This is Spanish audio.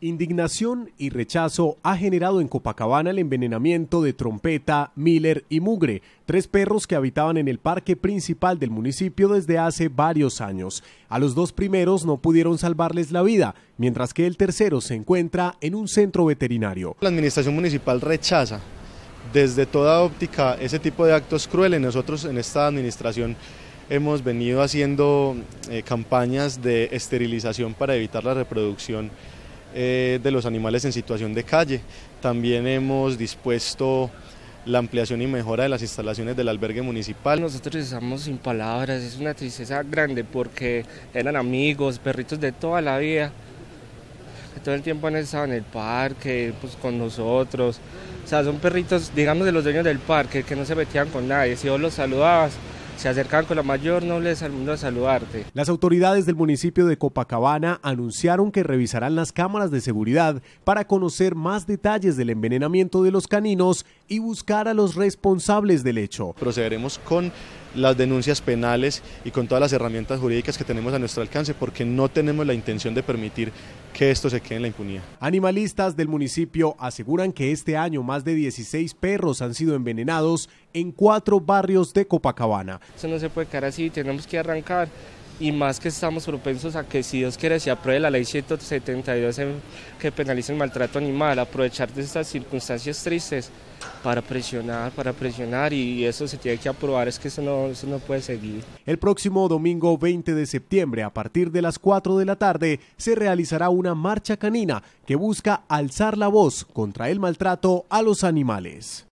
Indignación y rechazo ha generado en Copacabana el envenenamiento de Trompeta, Miller y Mugre, tres perros que habitaban en el parque principal del municipio desde hace varios años. A los dos primeros no pudieron salvarles la vida, mientras que el tercero se encuentra en un centro veterinario. La administración municipal rechaza desde toda óptica ese tipo de actos crueles. Nosotros en esta administración hemos venido haciendo eh, campañas de esterilización para evitar la reproducción eh, de los animales en situación de calle. También hemos dispuesto la ampliación y mejora de las instalaciones del albergue municipal. Nosotros estamos sin palabras, es una tristeza grande porque eran amigos, perritos de toda la vida, que todo el tiempo han estado en el parque, pues con nosotros. O sea, son perritos, digamos, de los dueños del parque, que no se metían con nadie. Si vos los saludabas, se acercan con la mayor nobleza al mundo a saludarte. Las autoridades del municipio de Copacabana anunciaron que revisarán las cámaras de seguridad para conocer más detalles del envenenamiento de los caninos y buscar a los responsables del hecho. Procederemos con las denuncias penales y con todas las herramientas jurídicas que tenemos a nuestro alcance, porque no tenemos la intención de permitir que esto se quede en la impunidad. Animalistas del municipio aseguran que este año más de 16 perros han sido envenenados en cuatro barrios de Copacabana. Eso no se puede quedar así, tenemos que arrancar y más que estamos propensos a que si Dios quiere se apruebe la ley 172 que penaliza el maltrato animal, aprovechar de estas circunstancias tristes para presionar, para presionar y eso se tiene que aprobar, es que eso no, eso no puede seguir. El próximo domingo 20 de septiembre a partir de las 4 de la tarde se realizará una marcha canina que busca alzar la voz contra el maltrato a los animales.